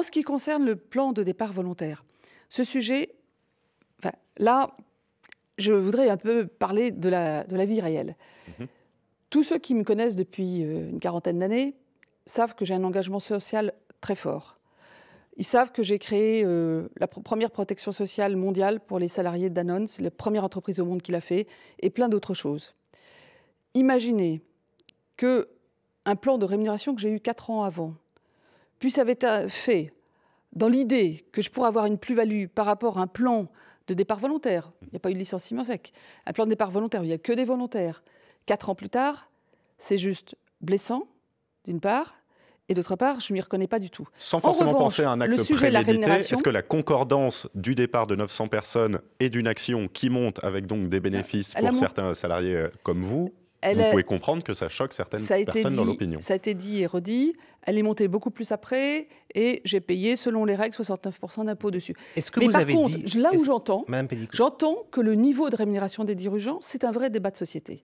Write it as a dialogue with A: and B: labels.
A: En ce qui concerne le plan de départ volontaire, ce sujet, là, je voudrais un peu parler de la, vie réelle. Mhm. Tous ceux qui me connaissent depuis euh, une quarantaine d'années savent que j'ai un engagement social très fort. Ils savent que j'ai créé euh, la première protection sociale mondiale pour les salariés de c'est la première entreprise au monde qui l'a fait, et plein d'autres choses. Imaginez que un plan de rémunération que j'ai eu quatre ans avant, puis ça avait été fait dans l'idée que je pourrais avoir une plus-value par rapport à un plan de départ volontaire, il n'y a pas eu de licenciement sec, un plan de départ volontaire, il n'y a que des volontaires, quatre ans plus tard, c'est juste blessant, d'une part, et d'autre part, je ne m'y reconnais pas du tout. Sans forcément penser à un acte prémédité, est-ce que
B: la concordance du départ de 900 personnes et d'une action qui monte avec donc des bénéfices pour certains salariés euh, comme vous elle Vous pouvez comprendre que ça choque certaines personnes dans l'opinion. Ça a
A: été dit et redit. Elle est montée beaucoup plus après et j'ai payé, selon les règles, 69% d'impôts dessus. Est-ce Mais par contre, là où j'entends, j'entends que le niveau de rémunération des dirigeants, c'est un vrai débat de société.